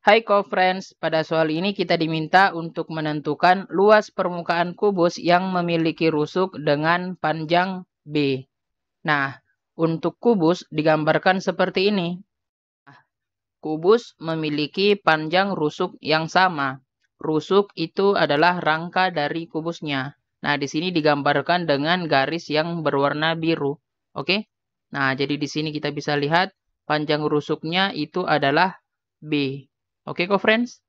Hai co-friends, pada soal ini kita diminta untuk menentukan luas permukaan kubus yang memiliki rusuk dengan panjang B. Nah, untuk kubus digambarkan seperti ini. Nah, kubus memiliki panjang rusuk yang sama. Rusuk itu adalah rangka dari kubusnya. Nah, di sini digambarkan dengan garis yang berwarna biru. Oke? Nah, jadi di sini kita bisa lihat panjang rusuknya itu adalah B. Oke, okay, friends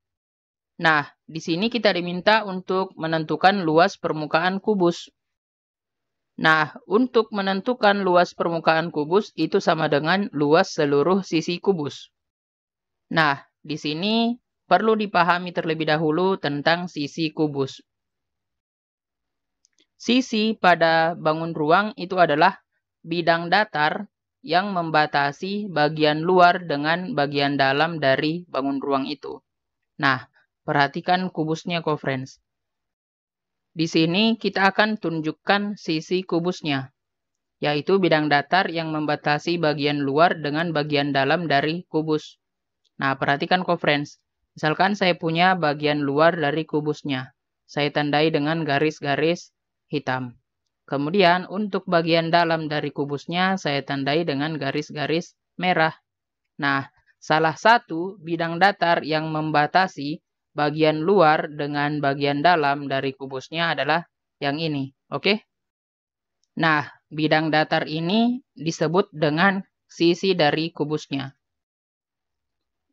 Nah, di sini kita diminta untuk menentukan luas permukaan kubus. Nah, untuk menentukan luas permukaan kubus itu sama dengan luas seluruh sisi kubus. Nah, di sini perlu dipahami terlebih dahulu tentang sisi kubus. Sisi pada bangun ruang itu adalah bidang datar yang membatasi bagian luar dengan bagian dalam dari bangun ruang itu. Nah, perhatikan kubusnya conference. Di sini kita akan tunjukkan sisi kubusnya, yaitu bidang datar yang membatasi bagian luar dengan bagian dalam dari kubus. Nah, perhatikan conference. Misalkan saya punya bagian luar dari kubusnya. Saya tandai dengan garis-garis hitam. Kemudian untuk bagian dalam dari kubusnya saya tandai dengan garis-garis merah. Nah, salah satu bidang datar yang membatasi bagian luar dengan bagian dalam dari kubusnya adalah yang ini. Oke? Okay? Nah, bidang datar ini disebut dengan sisi dari kubusnya.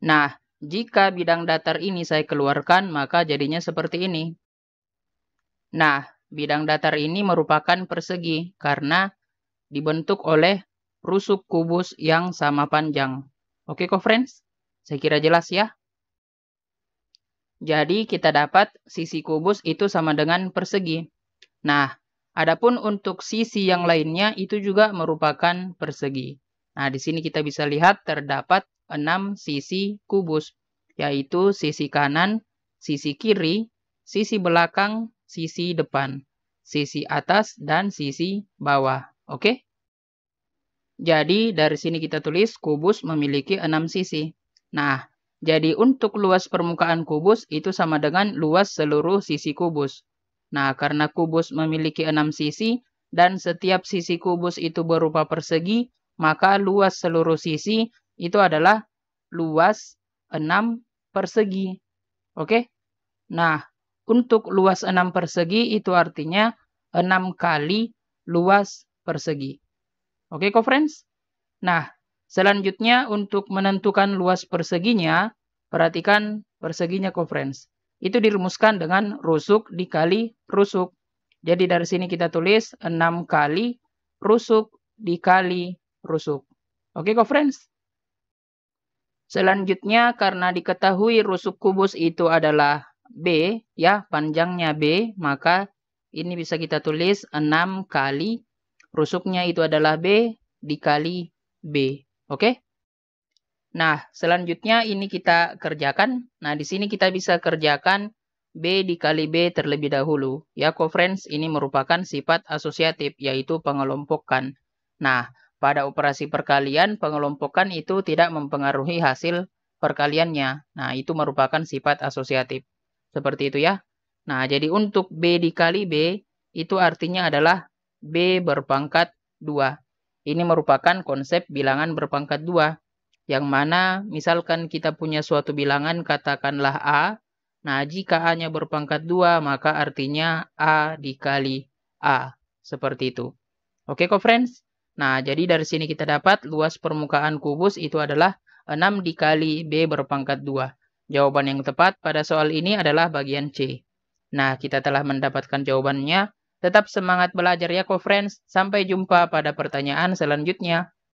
Nah, jika bidang datar ini saya keluarkan, maka jadinya seperti ini. Nah, Bidang datar ini merupakan persegi karena dibentuk oleh rusuk kubus yang sama panjang. Oke kok friends? Saya kira jelas ya. Jadi kita dapat sisi kubus itu sama dengan persegi. Nah, adapun untuk sisi yang lainnya itu juga merupakan persegi. Nah, di sini kita bisa lihat terdapat 6 sisi kubus, yaitu sisi kanan, sisi kiri, sisi belakang, sisi depan, sisi atas, dan sisi bawah. Oke? Jadi dari sini kita tulis kubus memiliki enam sisi. Nah, jadi untuk luas permukaan kubus itu sama dengan luas seluruh sisi kubus. Nah, karena kubus memiliki enam sisi dan setiap sisi kubus itu berupa persegi, maka luas seluruh sisi itu adalah luas 6 persegi. Oke? Nah, untuk luas 6 persegi itu artinya 6 kali luas persegi. Oke, okay, friends Nah, selanjutnya untuk menentukan luas perseginya, perhatikan perseginya friends Itu dirumuskan dengan rusuk dikali rusuk. Jadi dari sini kita tulis 6 kali rusuk dikali rusuk. Oke, okay, friends Selanjutnya, karena diketahui rusuk kubus itu adalah B ya panjangnya B maka ini bisa kita tulis 6 kali rusuknya itu adalah B dikali B. Oke? Okay? Nah, selanjutnya ini kita kerjakan. Nah, di sini kita bisa kerjakan B dikali B terlebih dahulu. Ya, kofrens ini merupakan sifat asosiatif, yaitu pengelompokan. Nah, pada operasi perkalian, pengelompokan itu tidak mempengaruhi hasil perkaliannya. Nah, itu merupakan sifat asosiatif. Seperti itu ya. Nah, jadi untuk B dikali B itu artinya adalah B berpangkat 2. Ini merupakan konsep bilangan berpangkat 2. Yang mana misalkan kita punya suatu bilangan katakanlah A. Nah, jika A-nya berpangkat 2 maka artinya A dikali A. Seperti itu. Oke kok friends? Nah, jadi dari sini kita dapat luas permukaan kubus itu adalah 6 dikali B berpangkat 2. Jawaban yang tepat pada soal ini adalah bagian C. Nah, kita telah mendapatkan jawabannya. Tetap semangat belajar ya, co-friends. Sampai jumpa pada pertanyaan selanjutnya.